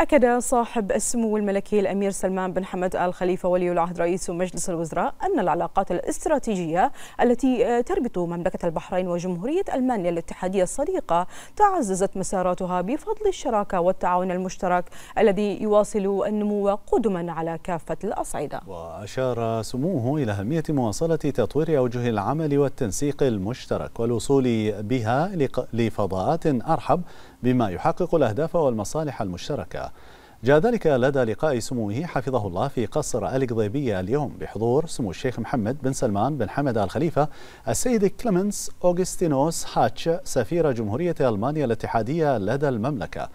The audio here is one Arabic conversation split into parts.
أكد صاحب السمو الملكي الأمير سلمان بن حمد آل خليفة ولي العهد رئيس مجلس الوزراء أن العلاقات الاستراتيجية التي آه، تربط مملكة البحرين وجمهورية ألمانيا الاتحادية الصديقة تعززت مساراتها بفضل الشراكة والتعاون المشترك الذي يواصل النمو قدما على كافة الأصعدة وأشار سموه إلى أهمية مواصلة تطوير أوجه العمل والتنسيق المشترك والوصول بها لفضاءات أرحب بما يحقق الأهداف والمصالح المشتركة جاء ذلك لدى لقاء سموه حفظه الله في قصر القضيبية اليوم بحضور سمو الشيخ محمد بن سلمان بن حمد آل خليفة السيد كليمنس أوغستينوس هاتش سفير جمهورية ألمانيا الاتحادية لدى المملكة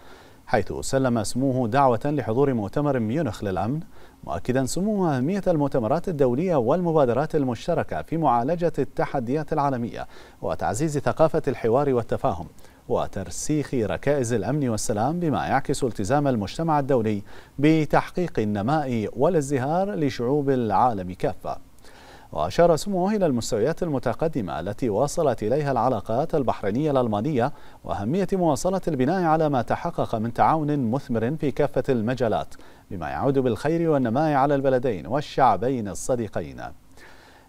حيث سلم سموه دعوة لحضور مؤتمر ميونخ للأمن مؤكدا سموه أهمية المؤتمرات الدولية والمبادرات المشتركة في معالجة التحديات العالمية وتعزيز ثقافة الحوار والتفاهم وترسيخ ركائز الأمن والسلام بما يعكس التزام المجتمع الدولي بتحقيق النماء والازدهار لشعوب العالم كافة وأشار سموه إلى المستويات المتقدمة التي وصلت إليها العلاقات البحرينية الألمانية وأهمية مواصلة البناء على ما تحقق من تعاون مثمر في كافة المجالات بما يعود بالخير والنماء على البلدين والشعبين الصديقين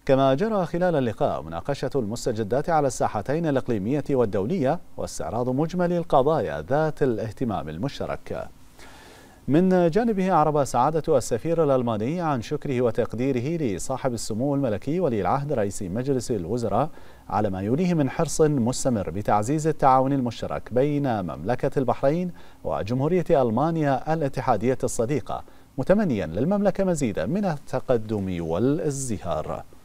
كما جرى خلال اللقاء مناقشة المستجدات على الساحتين الإقليمية والدولية واستعراض مجمل القضايا ذات الاهتمام المشترك من جانبه عرب سعادة السفير الألماني عن شكره وتقديره لصاحب السمو الملكي ولي العهد رئيس مجلس الوزراء على ما يوليه من حرص مستمر بتعزيز التعاون المشترك بين مملكة البحرين وجمهورية ألمانيا الاتحادية الصديقة متمنيا للمملكة مزيدا من التقدم والازدهار